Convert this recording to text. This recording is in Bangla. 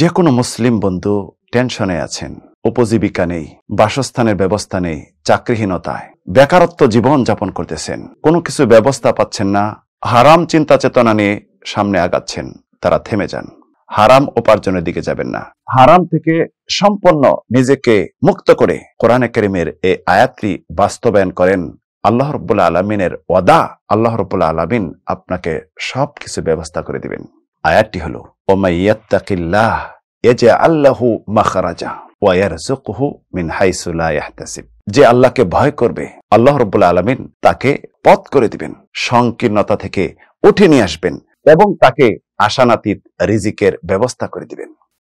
যে কোনো মুসলিম বন্ধু টেনশনে আছেন উপজীবিকা নেই বাসস্থানের ব্যবস্থা নেই চাকরিহীনতায় বেকারত্ব জীবন যাপন করতেছেন কোনো কিছু ব্যবস্থা পাচ্ছেন না হারাম চিন্তা চেতনা নিয়ে সামনে আগাচ্ছেন তারা থেমে যান হারাম উপার্জনের দিকে যাবেন না হারাম থেকে সম্পন্ন নিজেকে মুক্ত করে কোরআনে করিমের এই আয়াতটি বাস্তবায়ন করেন আল্লাহ রব্বুল্লা আলমিনের ওয়াদা আল্লাহ রব্বুল্লা আলমিন আপনাকে সব কিছু ব্যবস্থা করে দিবেন আয়াতটি হলো ومن يتق الله يجعل له مخرجا যে আল্লাহকে ভয় করবে আল্লাহ রব্বুল আলমিন তাকে পথ করে দিবেন সংকীর্ণতা থেকে উঠে নিয়ে আসবেন এবং তাকে আশানাতীত রিজিকের ব্যবস্থা করে দিবেন